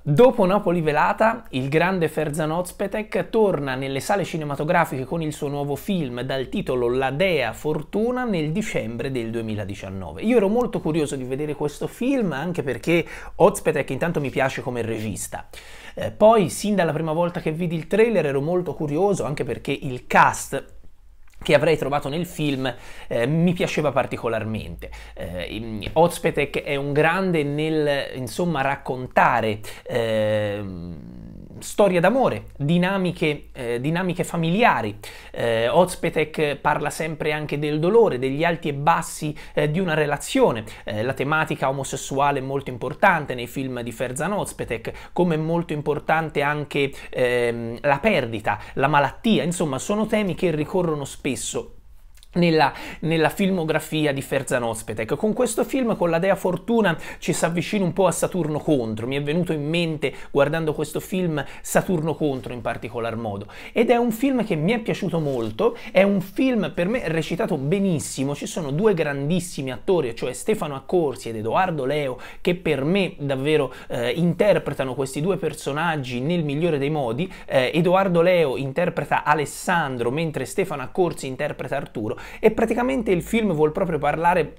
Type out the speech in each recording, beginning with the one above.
Dopo Napoli velata, il grande Ferzan Ozpetek torna nelle sale cinematografiche con il suo nuovo film dal titolo La Dea Fortuna nel dicembre del 2019. Io ero molto curioso di vedere questo film anche perché Ozpetek intanto mi piace come regista. Eh, poi, sin dalla prima volta che vidi il trailer, ero molto curioso anche perché il cast che avrei trovato nel film eh, mi piaceva particolarmente. Eh, Ozpetek è un grande nel insomma raccontare ehm, storie d'amore, dinamiche, eh, dinamiche familiari. Eh, Ozpetek parla sempre anche del dolore, degli alti e bassi eh, di una relazione. Eh, la tematica omosessuale è molto importante nei film di Ferzan Ozpetek, come è molto importante anche ehm, la perdita, la malattia. Insomma, sono temi che ricorrono spesso nella, nella, filmografia di Ferzan Ospetek. Con questo film, con la Dea Fortuna, ci si avvicina un po' a Saturno contro. Mi è venuto in mente, guardando questo film, Saturno contro in particolar modo. Ed è un film che mi è piaciuto molto, è un film per me recitato benissimo. Ci sono due grandissimi attori, cioè Stefano Accorsi ed Edoardo Leo, che per me davvero eh, interpretano questi due personaggi nel migliore dei modi. Eh, Edoardo Leo interpreta Alessandro, mentre Stefano Accorsi interpreta Arturo e praticamente il film vuol proprio parlare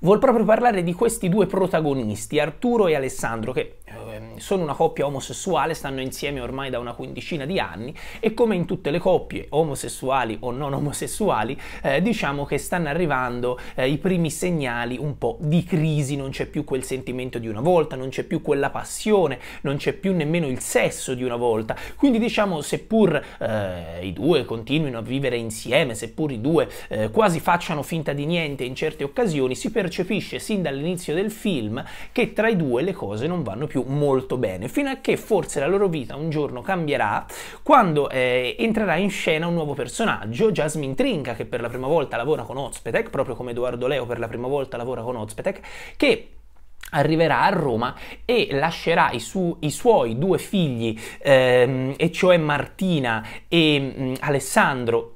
vuol proprio parlare di questi due protagonisti, Arturo e Alessandro, che eh, sono una coppia omosessuale, stanno insieme ormai da una quindicina di anni e come in tutte le coppie, omosessuali o non omosessuali, eh, diciamo che stanno arrivando eh, i primi segnali un po' di crisi, non c'è più quel sentimento di una volta, non c'è più quella passione, non c'è più nemmeno il sesso di una volta. Quindi diciamo, seppur eh, i due continuino a vivere insieme, seppur i due eh, quasi facciano finta di niente in certe occasioni, si si percepisce sin dall'inizio del film che tra i due le cose non vanno più molto bene, fino a che forse la loro vita un giorno cambierà quando eh, entrerà in scena un nuovo personaggio, Jasmine Trinca, che per la prima volta lavora con Ozpetec, proprio come Edoardo Leo per la prima volta lavora con Ozpetec, che arriverà a Roma e lascerà i, su- i suoi due figli, ehm, e cioè Martina e mh, mm, Alessandro,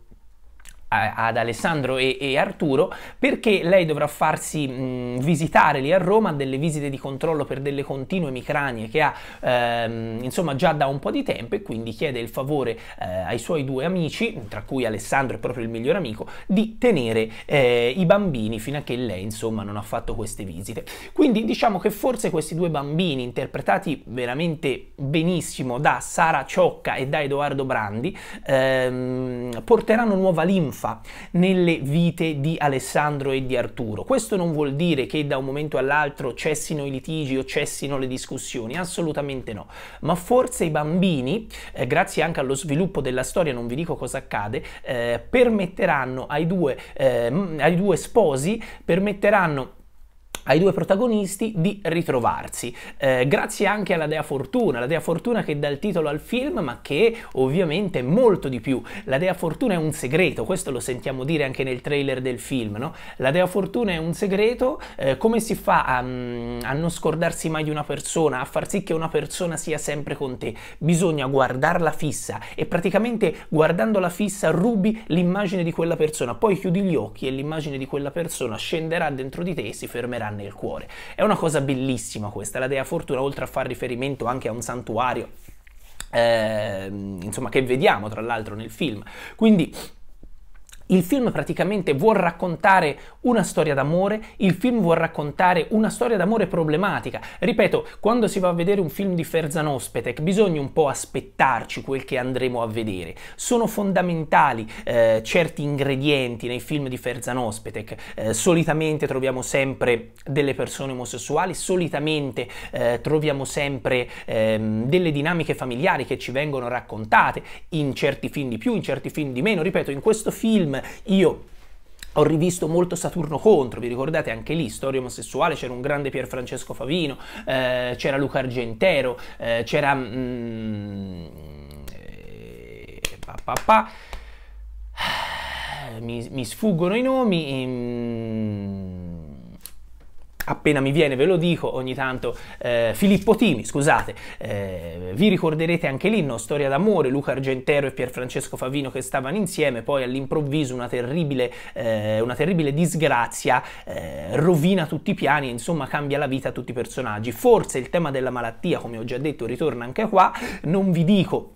ad Alessandro e, e, Arturo perché lei dovrà farsi mh, visitare lì a Roma delle visite di controllo per delle continue micranie che ha ehm, insomma già da un po' di tempo e quindi chiede il favore eh, ai suoi due amici, tra cui Alessandro è proprio il miglior amico, di tenere eh, i bambini fino a che lei insomma non ha fatto queste visite. Quindi diciamo che forse questi due bambini interpretati veramente benissimo da Sara Ciocca e da Edoardo Brandi ehm, porteranno nuova linfa linfa nelle vite di Alessandro e di Arturo. Questo non vuol dire che da un momento all'altro cessino i litigi o cessino le discussioni, assolutamente no, ma forse i bambini, eh, grazie anche allo sviluppo della storia, non vi dico cosa accade, eh, permetteranno ai due, eh, ai due sposi, permetteranno ai due protagonisti di ritrovarsi. Eh, grazie anche alla Dea Fortuna, la Dea Fortuna che dà il titolo al film, ma che ovviamente è molto di più. La Dea Fortuna è un segreto, questo lo sentiamo dire anche nel trailer del film, no? La Dea Fortuna è un segreto, eh, come si fa a, mm, a, non scordarsi mai di una persona, a far sì che una persona sia sempre con te? Bisogna guardarla fissa e praticamente guardandola fissa rubi l'immagine di quella persona, poi chiudi gli occhi e l'immagine di quella persona scenderà dentro di te e si fermerà nel cuore. È una cosa bellissima questa, la Dea Fortuna oltre a far riferimento anche a un santuario eh, insomma, che vediamo tra l'altro nel film. Quindi il film praticamente vuol raccontare una storia d'amore, il film vuol raccontare una storia d'amore problematica. Ripeto, quando si va a vedere un film di Ferzan Ospetek bisogna un po' aspettarci quel che andremo a vedere. Sono fondamentali eh, certi ingredienti nei film di Ferzanospetec. Eh, solitamente troviamo sempre delle persone omosessuali, solitamente eh, troviamo sempre ehm, delle dinamiche familiari che ci vengono raccontate in certi film di più, in certi film di meno. Ripeto, in questo film io ho rivisto molto Saturno contro, vi ricordate anche lì, storia omosessuale, c'era un grande Pier Francesco Favino, eh, c'era Luca Argentero, eh, c'era... Mm, eh, pa, pa, pa. Ah, mi, mi, sfuggono i nomi. Mm, appena mi viene ve lo dico ogni tanto eh, Filippo Timi scusate eh, vi ricorderete anche l'inno Storia d'amore Luca Argentero e Pierfrancesco Favino che stavano insieme poi all'improvviso una terribile, eh, una terribile disgrazia eh, rovina tutti i piani insomma cambia la vita a tutti i personaggi forse il tema della malattia come ho già detto ritorna anche qua non vi dico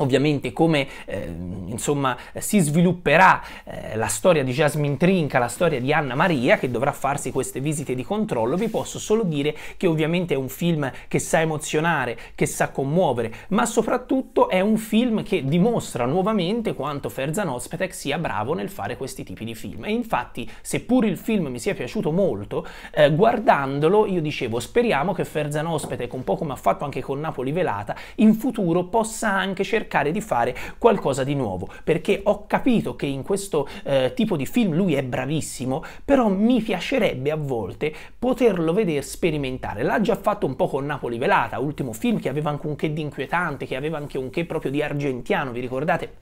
Ovviamente come eh, insomma, si svilupperà eh, la storia di Jasmine Trinca, la storia di Anna Maria che dovrà farsi queste visite di controllo, vi posso solo dire che ovviamente è un film che sa emozionare, che sa commuovere, ma soprattutto è un film che dimostra nuovamente quanto Ferzan Ospetek sia bravo nel fare questi tipi di film. E infatti, seppur il film mi sia piaciuto molto, eh, guardandolo io dicevo speriamo che Ferzan Ospetek, un po' come ha fatto anche con Napoli Velata, in futuro possa anche cercare cercare di fare qualcosa di nuovo, perché ho capito che in questo eh, tipo di film lui è bravissimo, però mi piacerebbe a volte poterlo vedere sperimentare. L'ha già fatto un po' con Napoli Velata, ultimo film che aveva anche un che di inquietante, che aveva anche un che proprio di argentiano, vi ricordate?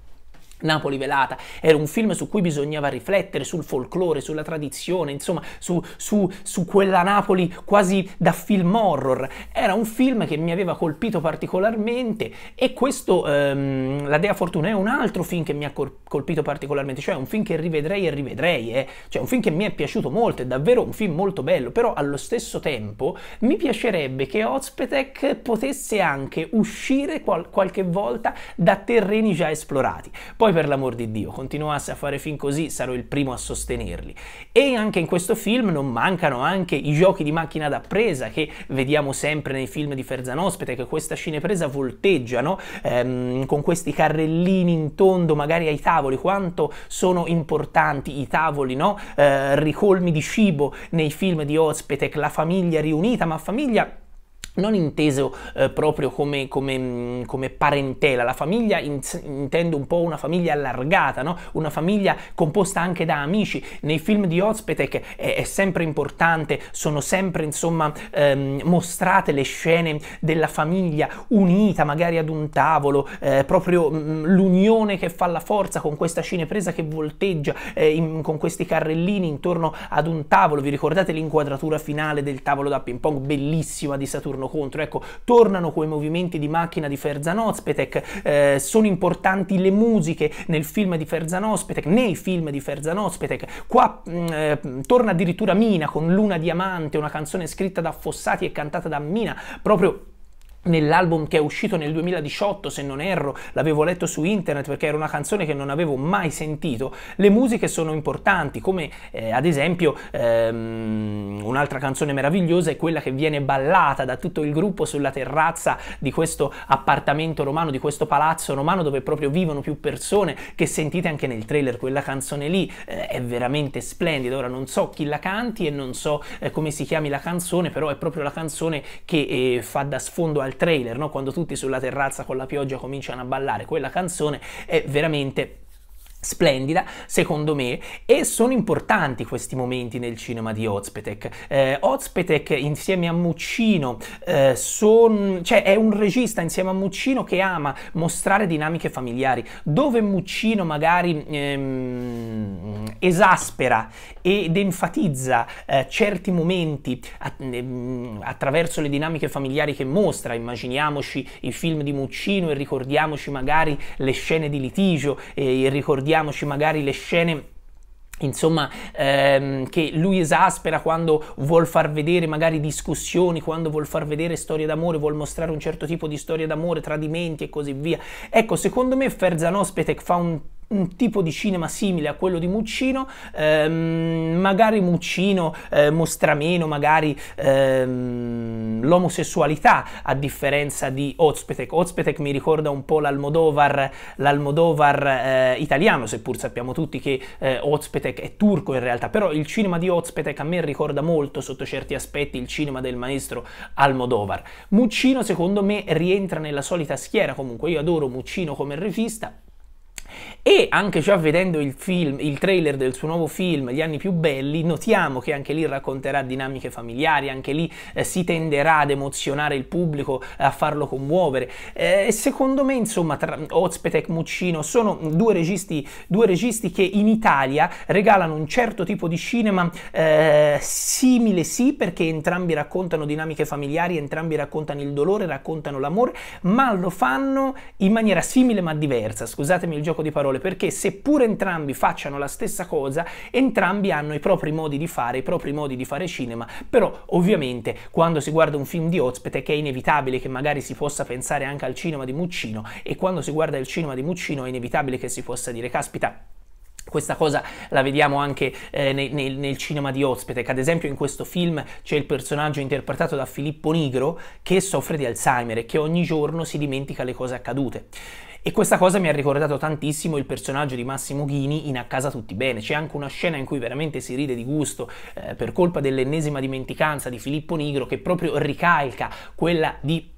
Napoli velata, era un film su cui bisognava riflettere, sul folklore, sulla tradizione, insomma, su, su, su, quella Napoli quasi da film horror. Era un film che mi aveva colpito particolarmente e questo, ehm, La Dea Fortuna, è un altro film che mi ha colpito particolarmente, cioè un film che rivedrei e rivedrei, eh. cioè un film che mi è piaciuto molto, è davvero un film molto bello, però allo stesso tempo mi piacerebbe che Ozpetek potesse anche uscire qual qualche volta da terreni già esplorati. Poi poi per l'amor di Dio, continuasse a fare film così sarò il primo a sostenerli. E anche in questo film non mancano anche i giochi di macchina da presa che vediamo sempre nei film di Ferzanospite, che questa cinepresa volteggiano ehm, con questi carrellini in tondo, magari ai tavoli, quanto sono importanti i tavoli, no? Eh, ricolmi di cibo nei film di Ospitec, la famiglia riunita, ma famiglia non inteso eh, proprio come, come, mm, come, parentela, la famiglia in, intendo un po' una famiglia allargata, no? una famiglia composta anche da amici. Nei film di Ozpetek è, è sempre importante, sono sempre insomma ehm, mostrate le scene della famiglia unita magari ad un tavolo, eh, proprio mh, mm, l'unione che fa la forza con questa cinepresa che volteggia eh, in, con questi carrellini intorno ad un tavolo. Vi ricordate l'inquadratura finale del tavolo da ping pong bellissima di Saturno? loro contro. Ecco, tornano quei movimenti di macchina di Ferzan Ospetek, eh, sono importanti le musiche nel film di Ferzan Ospetek, nei film di Ferzan Ospetek. Qua mm, eh, torna addirittura Mina con Luna Diamante, una canzone scritta da Fossati e cantata da Mina, proprio nell'album che è uscito nel 2018, se non erro, l'avevo letto su internet perché era una canzone che non avevo mai sentito, le musiche sono importanti, come eh, ad esempio ehm, un'altra canzone meravigliosa è quella che viene ballata da tutto il gruppo sulla terrazza di questo appartamento romano, di questo palazzo romano dove proprio vivono più persone che sentite anche nel trailer, quella canzone lì eh, è veramente splendida, ora non so chi la canti e non so eh, come si chiami la canzone, però è proprio la canzone che eh, fa da sfondo al trailer, no? quando tutti sulla terrazza con la pioggia cominciano a ballare quella canzone, è veramente splendida, secondo me, e sono importanti questi momenti nel cinema di Ozpetek. Eh, Ozpetek insieme a Muccino eh, son, cioè è un regista insieme a Muccino che ama mostrare dinamiche familiari, dove Muccino magari ehm, esaspera ed enfatizza eh, certi momenti att- ehm, attraverso le dinamiche familiari che mostra, immaginiamoci i film di Muccino e ricordiamoci magari le scene di litigio e ricordiamo ricordiamoci magari le scene Insomma, ehm, che lui esaspera quando vuol far vedere magari discussioni, quando vuol far vedere storie d'amore, vuol mostrare un certo tipo di storia d'amore, tradimenti e così via. Ecco, secondo me Ferzan Ospetek fa un un tipo di cinema simile a quello di Muccino, ehm, magari Muccino eh, mostra meno magari ehm, l'omosessualità a differenza di Ozpetek. Ozpetek mi ricorda un po' l'Almodovar, l'Almodovar eh, italiano, seppur sappiamo tutti che eh, Ozpetek è turco in realtà, però il cinema di Ozpetek a me ricorda molto sotto certi aspetti il cinema del maestro Almodovar. Muccino secondo me rientra nella solita schiera comunque, io adoro Muccino come regista, e anche già vedendo il, film, il trailer del suo nuovo film, Gli anni più belli, notiamo che anche lì racconterà dinamiche familiari, anche lì eh, si tenderà ad emozionare il pubblico, a farlo commuovere. Eh, secondo me, insomma, tra Ozpetek, Muccino sono due registi, due registi, che in Italia regalano un certo tipo di cinema eh, simile sì, perché entrambi raccontano dinamiche familiari, entrambi raccontano il dolore, raccontano l'amore, ma lo fanno in maniera simile ma diversa. Scusatemi il gioco gioco di parole perché seppur entrambi facciano la stessa cosa, entrambi hanno i propri modi di fare, i propri modi di fare cinema, però ovviamente quando si guarda un film di Ozpetek è inevitabile che magari si possa pensare anche al cinema di Muccino e quando si guarda il cinema di Muccino è inevitabile che si possa dire caspita questa cosa la vediamo anche eh, nel, nel, nel, cinema di Ozpetek, ad esempio in questo film c'è il personaggio interpretato da Filippo Nigro che soffre di Alzheimer e che ogni giorno si dimentica le cose accadute. E questa cosa mi ha ricordato tantissimo il personaggio di Massimo Ghini in A casa tutti bene. C'è anche una scena in cui veramente si ride di gusto eh, per colpa dell'ennesima dimenticanza di Filippo Nigro che proprio ricalca quella di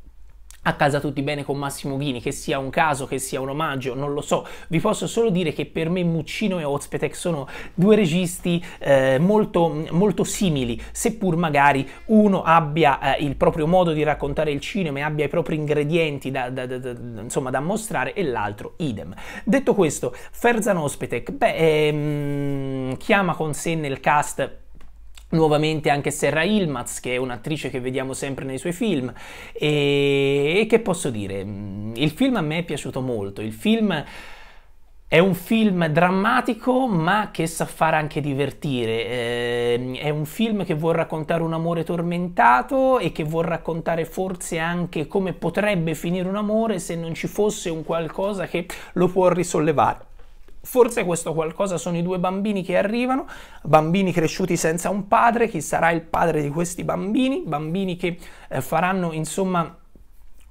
a casa tutti bene con Massimo Ghini, che sia un caso, che sia un omaggio, non lo so. Vi posso solo dire che per me Muccino e Ozpetek sono due registi eh, molto, molto simili, seppur magari uno abbia eh, il proprio modo di raccontare il cinema e abbia i propri ingredienti da, da, da, da insomma, da mostrare e l'altro idem. Detto questo, Ferzan Ozpetek, beh, ehm, chiama con sé nel cast nuovamente anche Serra Ilmaz, che è un'attrice che vediamo sempre nei suoi film. E, e che posso dire? Mm, il film a me è piaciuto molto. Il film. È un film drammatico ma che sa far anche divertire, eh, è un film che vuol raccontare un amore tormentato e che vuol raccontare forse anche come potrebbe finire un amore se non ci fosse un qualcosa che lo può risollevare. Forse questo qualcosa sono i due bambini che arrivano, bambini cresciuti senza un padre, chi sarà il padre di questi bambini, bambini che eh, faranno insomma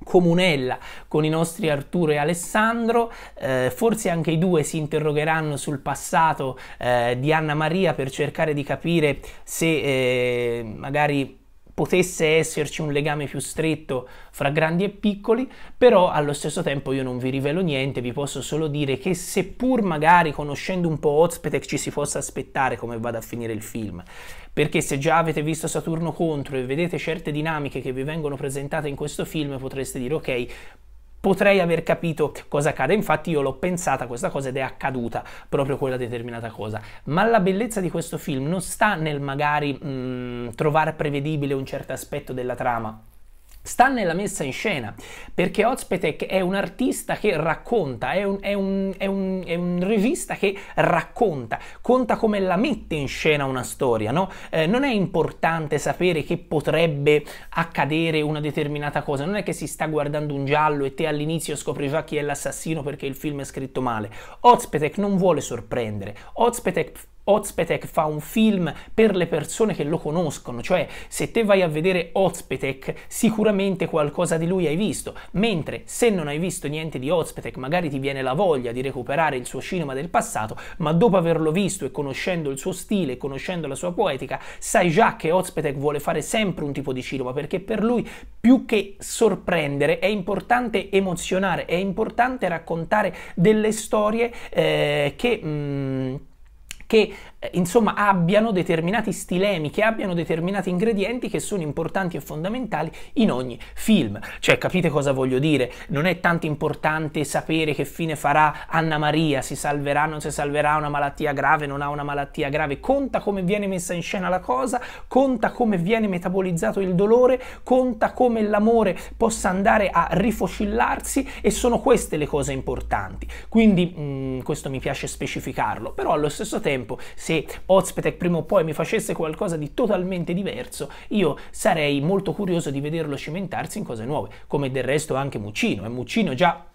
comunella con i nostri Arturo e Alessandro, eh, forse anche i due si interrogheranno sul passato eh, di Anna Maria per cercare di capire se eh, magari potesse esserci un legame più stretto fra grandi e piccoli, però allo stesso tempo io non vi rivelo niente, vi posso solo dire che seppur magari conoscendo un po' Ozpetek ci si possa aspettare come vada a finire il film, perché se già avete visto Saturno contro e vedete certe dinamiche che vi vengono presentate in questo film potreste dire ok, potrei aver capito che cosa accade. Infatti io l'ho pensata questa cosa ed è accaduta proprio quella determinata cosa. Ma la bellezza di questo film non sta nel magari mh, mm, trovare prevedibile un certo aspetto della trama sta nella messa in scena, perché Ozpetek è un artista che racconta, è un, è, un, è, un, è un, regista che racconta, conta come la mette in scena una storia, no? eh, non è importante sapere che potrebbe accadere una determinata cosa, non è che si sta guardando un giallo e te all'inizio scopri già chi è l'assassino perché il film è scritto male. Ozpetek non vuole sorprendere, Ozpetek Ozpetek fa un film per le persone che lo conoscono, cioè se te vai a vedere Ozpetek sicuramente qualcosa di lui hai visto, mentre se non hai visto niente di Ozpetek magari ti viene la voglia di recuperare il suo cinema del passato, ma dopo averlo visto e conoscendo il suo stile, conoscendo la sua poetica, sai già che Ozpetek vuole fare sempre un tipo di cinema perché per lui più che sorprendere è importante emozionare, è importante raccontare delle storie eh, che... Mh, mm, que Eh, insomma, abbiano determinati stilemi, che abbiano determinati ingredienti che sono importanti e fondamentali in ogni film. Cioè, capite cosa voglio dire? Non è tanto importante sapere che fine farà Anna Maria, si salverà, non si salverà, una malattia grave, non ha una malattia grave, conta come viene messa in scena la cosa, conta come viene metabolizzato il dolore, conta come l'amore possa andare a rifocillarsi e sono queste le cose importanti. Quindi mh, mm, questo mi piace specificarlo, però allo stesso tempo se Ozpetek prima o poi mi facesse qualcosa di totalmente diverso, io sarei molto curioso di vederlo cimentarsi in cose nuove, come del resto anche Muccino, e eh. Muccino già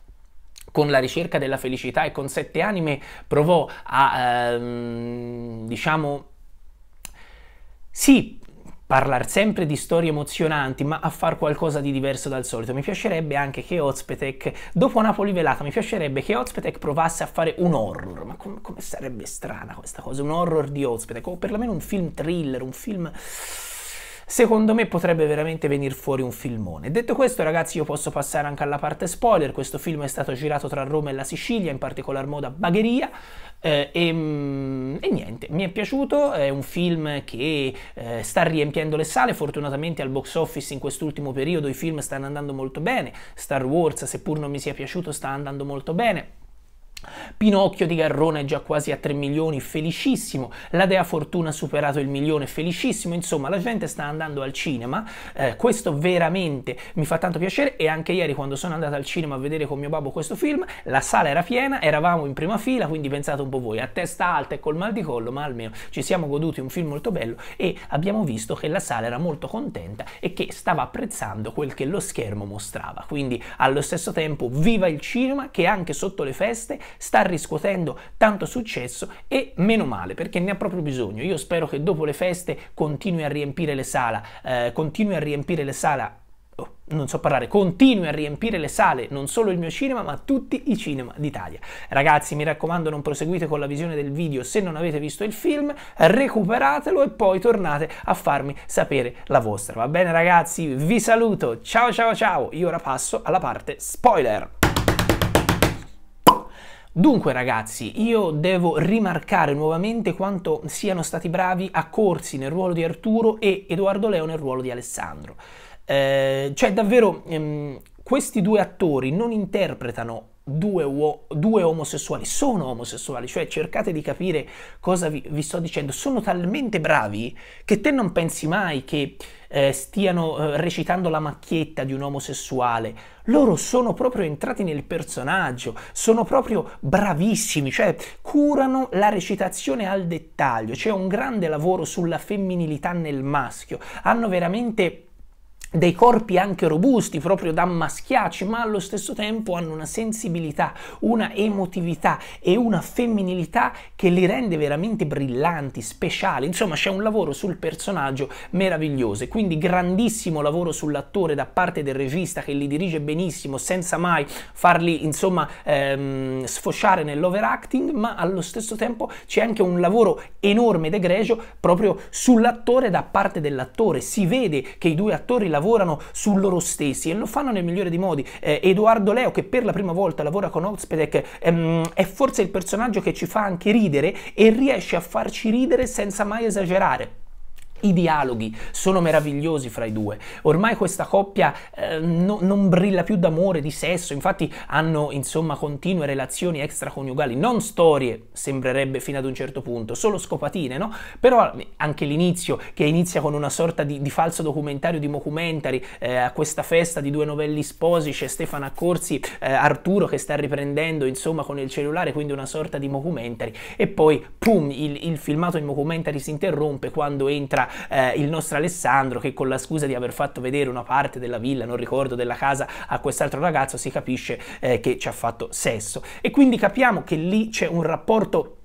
con la ricerca della felicità e con sette anime provò a, ehm, diciamo, sì, parlare sempre di storie emozionanti, ma a fare qualcosa di diverso dal solito. Mi piacerebbe anche che Ozpetek, dopo Napoli velata, mi piacerebbe che Ozpetek provasse a fare un horror. Ma com- come sarebbe strana questa cosa? Un horror di Ozpetek, o perlomeno un film thriller, un film secondo me potrebbe veramente venire fuori un filmone. Detto questo, ragazzi, io posso passare anche alla parte spoiler. Questo film è stato girato tra Roma e la Sicilia, in particolar modo a Bagheria. Eh, e, ehm, e, niente, mi è piaciuto, è un film che eh, sta riempiendo le sale, fortunatamente al box office in quest'ultimo periodo i film stanno andando molto bene, Star Wars seppur non mi sia piaciuto sta andando molto bene. Pinocchio di Garrone è già quasi a 3 milioni, felicissimo. La Dea Fortuna ha superato il milione, felicissimo. Insomma, la gente sta andando al cinema. Eh, questo veramente mi fa tanto piacere. E anche ieri, quando sono andato al cinema a vedere con mio babbo questo film, la sala era piena, eravamo in prima fila. Quindi pensate un po' voi, a testa alta e col mal di collo, ma almeno ci siamo goduti un film molto bello. E abbiamo visto che la sala era molto contenta e che stava apprezzando quel che lo schermo mostrava. Quindi, allo stesso tempo, viva il cinema che anche sotto le feste sta riscuotendo tanto successo e meno male perché ne ha proprio bisogno. Io spero che dopo le feste continui a riempire le sale, eh, continui a riempire le sale Oh, non so parlare, continui a riempire le sale, non solo il mio cinema, ma tutti i cinema d'Italia. Ragazzi, mi raccomando, non proseguite con la visione del video se non avete visto il film, recuperatelo e poi tornate a farmi sapere la vostra. Va bene, ragazzi? Vi saluto. Ciao ciao ciao. Io ora passo alla parte spoiler. Dunque ragazzi, io devo rimarcare nuovamente quanto siano stati bravi a Corsi nel ruolo di Arturo e Edoardo Leo nel ruolo di Alessandro. Eh, cioè davvero ehm, questi due attori non interpretano Due, uo- due, omosessuali sono omosessuali, cioè cercate di capire cosa vi, vi, sto dicendo, sono talmente bravi che te non pensi mai che eh, stiano eh, recitando la macchietta di un omosessuale, loro sono proprio entrati nel personaggio, sono proprio bravissimi, cioè curano la recitazione al dettaglio, c'è un grande lavoro sulla femminilità nel maschio, hanno veramente dei corpi anche robusti, proprio da maschiacci, ma allo stesso tempo hanno una sensibilità, una emotività e una femminilità che li rende veramente brillanti, speciali. Insomma, c'è un lavoro sul personaggio meraviglioso. Quindi grandissimo lavoro sull'attore da parte del regista che li dirige benissimo, senza mai farli, insomma, ehm, sfociare nell'overacting, ma allo stesso tempo c'è anche un lavoro enorme ed egregio proprio sull'attore da parte dell'attore. Si vede che i due attori lavorano lavorano su loro stessi e lo fanno nel migliore dei modi. Eh, Edoardo Leo, che per la prima volta lavora con Ospedec, ehm, è forse il personaggio che ci fa anche ridere e riesce a farci ridere senza mai esagerare. I dialoghi sono meravigliosi fra i due. Ormai questa coppia eh, no, non brilla più d'amore, di sesso, infatti hanno insomma continue relazioni extraconiugali, non storie, sembrerebbe fino ad un certo punto, solo scopatine, no? Però anche l'inizio, che inizia con una sorta di, di falso documentario di Mocumentary, eh, a questa festa di due novelli sposi c'è Stefano Accorsi, eh, Arturo che sta riprendendo insomma con il cellulare, quindi una sorta di Mocumentary, e poi pum, il, il filmato in Mocumentary si interrompe quando entra eh, il nostro Alessandro che con la scusa di aver fatto vedere una parte della villa, non ricordo, della casa a quest'altro ragazzo si capisce eh, che ci ha fatto sesso. E quindi capiamo che lì c'è un rapporto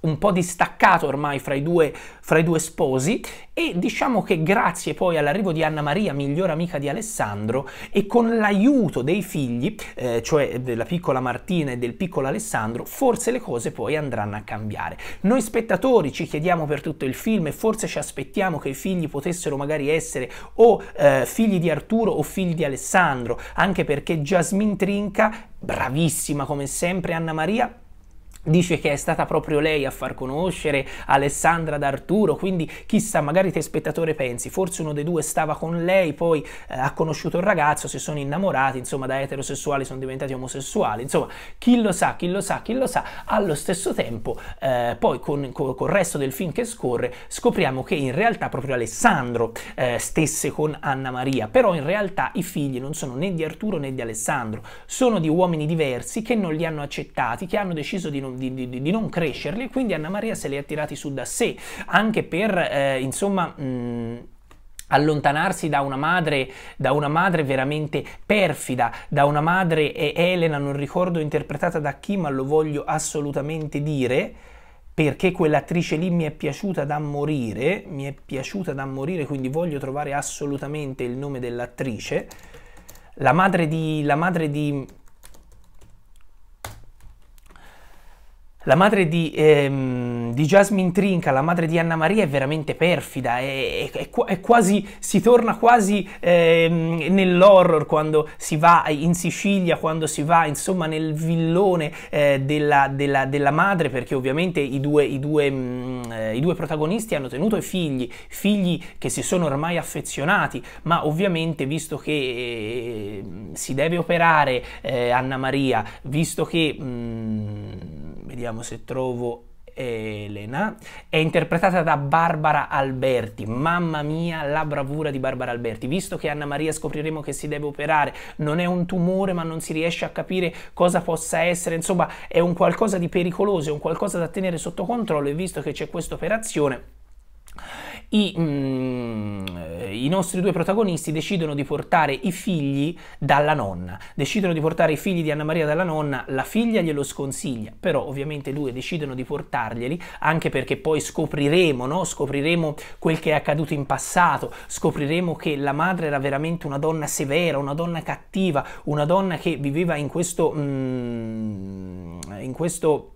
un po' distaccato ormai fra i, due, fra i due sposi e diciamo che grazie poi all'arrivo di Anna Maria, migliore amica di Alessandro, e con l'aiuto dei figli, eh, cioè della piccola Martina e del piccolo Alessandro, forse le cose poi andranno a cambiare. Noi spettatori ci chiediamo per tutto il film e forse ci aspettiamo che i figli potessero magari essere o eh, figli di Arturo o figli di Alessandro, anche perché Jasmine Trinca, bravissima come sempre Anna Maria, Dice che è stata proprio lei a far conoscere Alessandra d'Arturo, quindi chissà, magari te spettatore pensi, forse uno dei due stava con lei, poi eh, ha conosciuto il ragazzo, si sono innamorati, insomma da eterosessuali sono diventati omosessuali, insomma chi lo sa, chi lo sa, chi lo sa, allo stesso tempo eh, poi con, con, con, il resto del film che scorre scopriamo che in realtà proprio Alessandro eh, stesse con Anna Maria, però in realtà i figli non sono né di Arturo né di Alessandro, sono di uomini diversi che non li hanno accettati, che hanno deciso di non non, di, di, di non crescerli e quindi Anna Maria se li ha tirati su da sé, anche per eh, insomma... Mh, allontanarsi da una madre, da una madre veramente perfida, da una madre e Elena, non ricordo interpretata da chi, ma lo voglio assolutamente dire perché quell'attrice lì mi è piaciuta da morire, mi è piaciuta da morire, quindi voglio trovare assolutamente il nome dell'attrice. La madre di, la madre di La madre di, ehm, di, Jasmine Trinca, la madre di Anna Maria, è veramente perfida, è, è, è quasi, si torna quasi ehm, nell'horror quando si va in Sicilia, quando si va insomma nel villone eh, della, della, della, madre, perché ovviamente i due, i, due, mh, mm, eh, i due, protagonisti hanno tenuto i figli, figli che si sono ormai affezionati, ma ovviamente visto che eh, si deve operare eh, Anna Maria, visto che... Mh, mm, vediamo vediamo se trovo Elena, è interpretata da Barbara Alberti. Mamma mia, la bravura di Barbara Alberti. Visto che Anna Maria scopriremo che si deve operare, non è un tumore, ma non si riesce a capire cosa possa essere, insomma, è un qualcosa di pericoloso, è un qualcosa da tenere sotto controllo e visto che c'è questa operazione i, mm, I, nostri due protagonisti decidono di portare i figli dalla nonna, decidono di portare i figli di Anna Maria dalla nonna, la figlia glielo sconsiglia, però ovviamente due decidono di portarglieli anche perché poi scopriremo, no? scopriremo quel che è accaduto in passato, scopriremo che la madre era veramente una donna severa, una donna cattiva, una donna che viveva in questo... Mm, in questo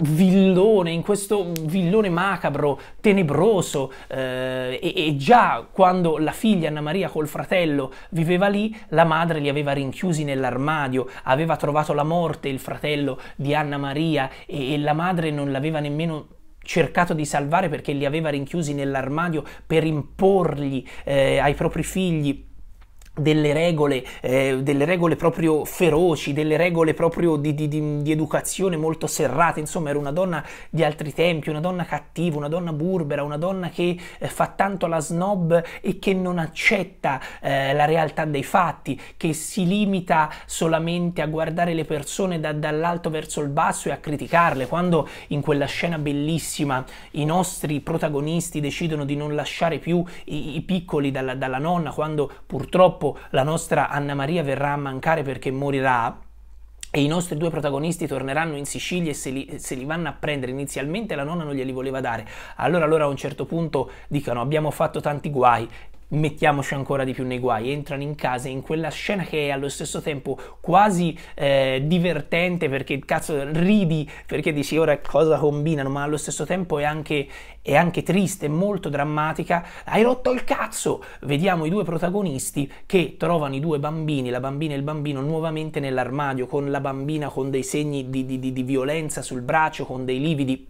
villone, in questo villone macabro, tenebroso eh, e, e, già quando la figlia Anna Maria col fratello viveva lì, la madre li aveva rinchiusi nell'armadio, aveva trovato la morte il fratello di Anna Maria e, e la madre non l'aveva nemmeno cercato di salvare perché li aveva rinchiusi nell'armadio per imporgli eh, ai propri figli delle regole, eh, delle regole proprio feroci, delle regole proprio di, di, di, educazione molto serrate, insomma era una donna di altri tempi, una donna cattiva, una donna burbera, una donna che eh, fa tanto la snob e che non accetta eh, la realtà dei fatti, che si limita solamente a guardare le persone da, dall'alto verso il basso e a criticarle, quando in quella scena bellissima i nostri protagonisti decidono di non lasciare più i, i piccoli dalla, dalla nonna, quando purtroppo dopo la nostra Anna Maria verrà a mancare perché morirà, e i nostri due protagonisti torneranno in Sicilia e se li, se li, vanno a prendere inizialmente la nonna non glieli voleva dare allora loro a un certo punto dicono abbiamo fatto tanti guai mettiamoci ancora di più nei guai, entrano in casa in quella scena che è allo stesso tempo quasi eh, divertente perché cazzo ridi perché dici ora cosa combinano, ma allo stesso tempo è anche, è anche triste, molto drammatica. Hai rotto il cazzo! Vediamo i due protagonisti che trovano i due bambini, la bambina e il bambino, nuovamente nell'armadio, con la bambina con dei segni di, di, di, di violenza sul braccio, con dei lividi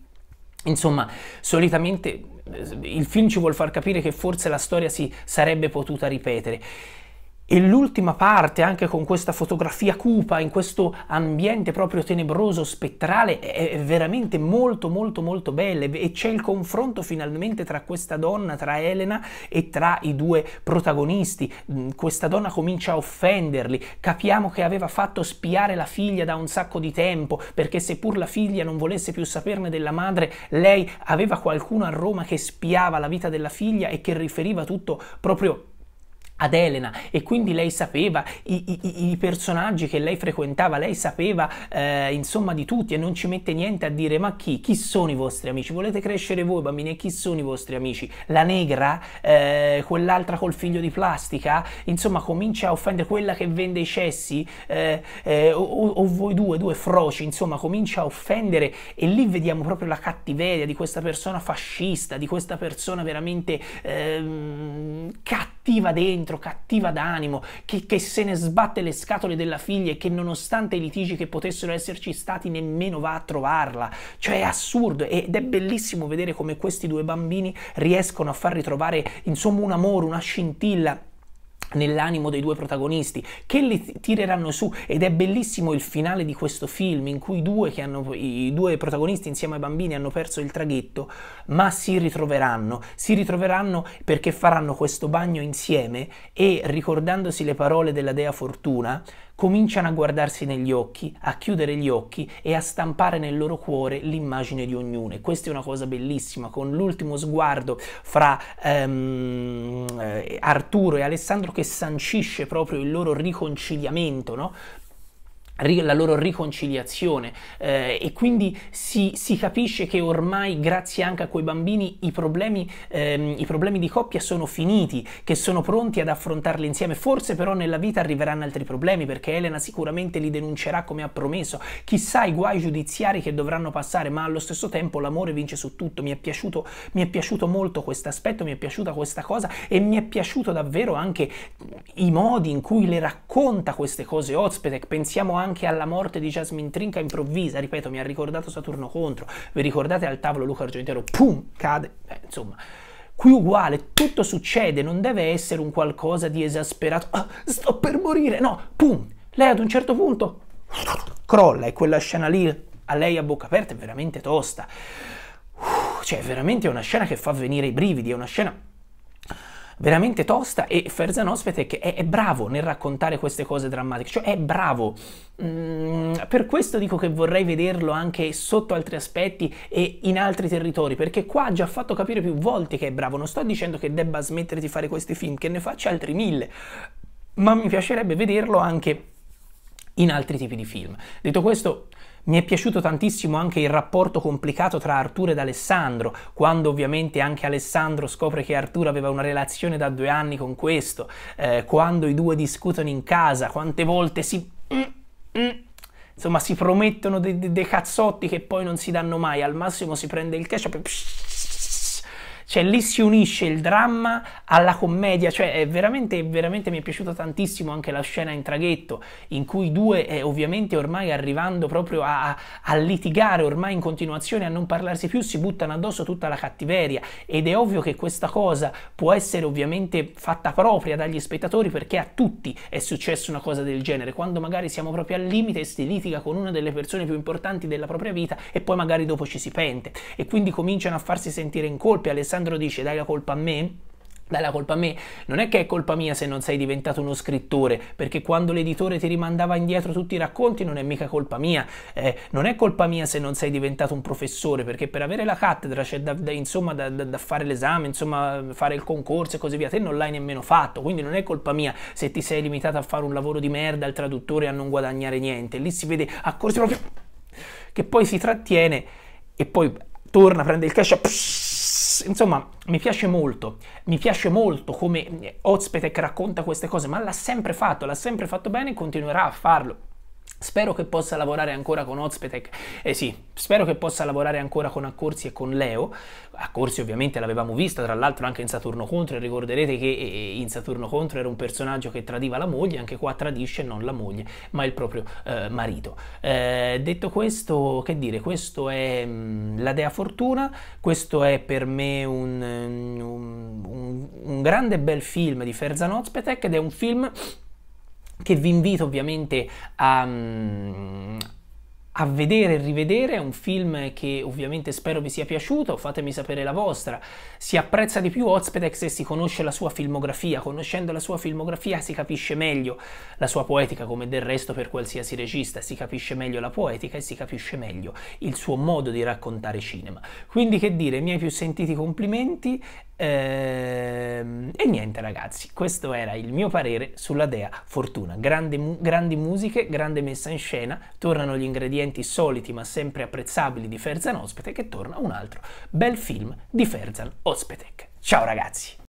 Insomma, solitamente eh, il film ci vuol far capire che forse la storia si sarebbe potuta ripetere. E l'ultima parte, anche con questa fotografia cupa, in questo ambiente proprio tenebroso, spettrale, è veramente molto molto molto bella e c'è il confronto finalmente tra questa donna, tra Elena e tra i due protagonisti. Mm, questa donna comincia a offenderli, capiamo che aveva fatto spiare la figlia da un sacco di tempo, perché seppur la figlia non volesse più saperne della madre, lei aveva qualcuno a Roma che spiava la vita della figlia e che riferiva tutto proprio a ad Elena e quindi lei sapeva i, i, i, personaggi che lei frequentava, lei sapeva eh, insomma di tutti e non ci mette niente a dire ma chi, chi sono i vostri amici? Volete crescere voi bambini e chi sono i vostri amici? La negra, eh, quell'altra col figlio di plastica, insomma comincia a offendere quella che vende i cessi eh, eh o, o, voi due, due froci, insomma comincia a offendere e lì vediamo proprio la cattiveria di questa persona fascista, di questa persona veramente ehm, cattiva dentro dentro, cattiva d'animo, che, che se ne sbatte le scatole della figlia e che nonostante i litigi che potessero esserci stati nemmeno va a trovarla. Cioè è assurdo ed è bellissimo vedere come questi due bambini riescono a far ritrovare insomma un amore, una scintilla nell'animo dei due protagonisti che li tireranno su ed è bellissimo il finale di questo film in cui due hanno, i due protagonisti insieme ai bambini hanno perso il traghetto ma si ritroveranno si ritroveranno perché faranno questo bagno insieme e ricordandosi le parole della dea fortuna cominciano a guardarsi negli occhi, a chiudere gli occhi e a stampare nel loro cuore l'immagine di ognuno. E questa è una cosa bellissima, con l'ultimo sguardo fra ehm, eh, Arturo e Alessandro che sancisce proprio il loro riconciliamento, no? la loro riconciliazione eh, e quindi si, si, capisce che ormai grazie anche a quei bambini i problemi, ehm, i problemi, di coppia sono finiti, che sono pronti ad affrontarli insieme, forse però nella vita arriveranno altri problemi perché Elena sicuramente li denuncerà come ha promesso, chissà i guai giudiziari che dovranno passare, ma allo stesso tempo l'amore vince su tutto, mi è piaciuto, mi è piaciuto molto questo aspetto, mi è piaciuta questa cosa e mi è piaciuto davvero anche i modi in cui le racconta queste cose Ozpetek, pensiamo anche anche alla morte di Jasmine Trinca improvvisa, ripeto, mi ha ricordato Saturno contro, vi ricordate al tavolo Luca Argentero, pum, cade, Beh, insomma qui uguale, tutto succede, non deve essere un qualcosa di esasperato, ah, sto per morire, no, pum, lei ad un certo punto crolla e quella scena lì a lei a bocca aperta è veramente tosta, Uff, cioè è veramente una scena che fa venire i brividi, è una scena veramente tosta e Ferzan Ospetek è, è, bravo nel raccontare queste cose drammatiche, cioè è bravo. Mm, per questo dico che vorrei vederlo anche sotto altri aspetti e in altri territori, perché qua ha già fatto capire più volte che è bravo, non sto dicendo che debba smettere di fare questi film, che ne faccia altri mille, ma mi piacerebbe vederlo anche in altri tipi di film. Detto questo, mi è piaciuto tantissimo anche il rapporto complicato tra Arturo ed Alessandro, quando ovviamente anche Alessandro scopre che Arturo aveva una relazione da due anni con questo, eh, quando i due discutono in casa, quante volte si... Mm, mm, insomma, si promettono dei de, de cazzotti che poi non si danno mai, al massimo si prende il ketchup e... Psh, cioè lì si unisce il dramma alla commedia, cioè è veramente, veramente mi è piaciuta tantissimo anche la scena in traghetto in cui i due eh, ovviamente ormai arrivando proprio a, a litigare, ormai in continuazione a non parlarsi più, si buttano addosso tutta la cattiveria ed è ovvio che questa cosa può essere ovviamente fatta propria dagli spettatori perché a tutti è successa una cosa del genere, quando magari siamo proprio al limite e si litiga con una delle persone più importanti della propria vita e poi magari dopo ci si pente e quindi cominciano a farsi sentire in colpi, Alessandro Alessandro dice dai la colpa a me, dai la colpa a me, non è che è colpa mia se non sei diventato uno scrittore, perché quando l'editore ti rimandava indietro tutti i racconti non è mica colpa mia, eh, non è colpa mia se non sei diventato un professore, perché per avere la cattedra c'è da, da, insomma, da, da fare l'esame, insomma, fare il concorso e così via, te non l'hai nemmeno fatto, quindi non è colpa mia se ti sei limitato a fare un lavoro di merda al traduttore e a non guadagnare niente, lì si vede a corsi proprio che poi si trattiene e poi torna, prende il cash, psh, insomma, mi piace molto, mi piace molto come eh, Ozpetek racconta queste cose, ma l'ha sempre fatto, l'ha sempre fatto bene e continuerà a farlo. Spero che possa lavorare ancora con Ozpetek, eh sì, spero che possa lavorare ancora con Accorsi e con Leo. Accorsi ovviamente l'avevamo vista, tra l'altro anche in Saturno Contro, ricorderete che eh, eh, in Saturno Contro era un personaggio che tradiva la moglie, anche qua tradisce non la moglie, ma il proprio eh, marito. Eh, detto questo, che dire, questo è mh, mm, la Dea Fortuna, questo è per me un, mm, un, un, grande bel film di Ferzan Ozpetek ed è un film che vi invito ovviamente a, mm, a vedere e rivedere, è un film che ovviamente spero vi sia piaciuto, fatemi sapere la vostra. Si apprezza di più Ozpedex se si conosce la sua filmografia, conoscendo la sua filmografia si capisce meglio la sua poetica, come del resto per qualsiasi regista, si capisce meglio la poetica e si capisce meglio il suo modo di raccontare cinema. Quindi che dire, i miei più sentiti complimenti ehm, e niente ragazzi, questo era il mio parere sulla Dea Fortuna. Grande, grandi musiche, grande messa in scena, tornano gli ingredienti interventi soliti ma sempre apprezzabili di Ferzan Ospetek e torna un altro bel film di Ferzan Ospetek. Ciao ragazzi!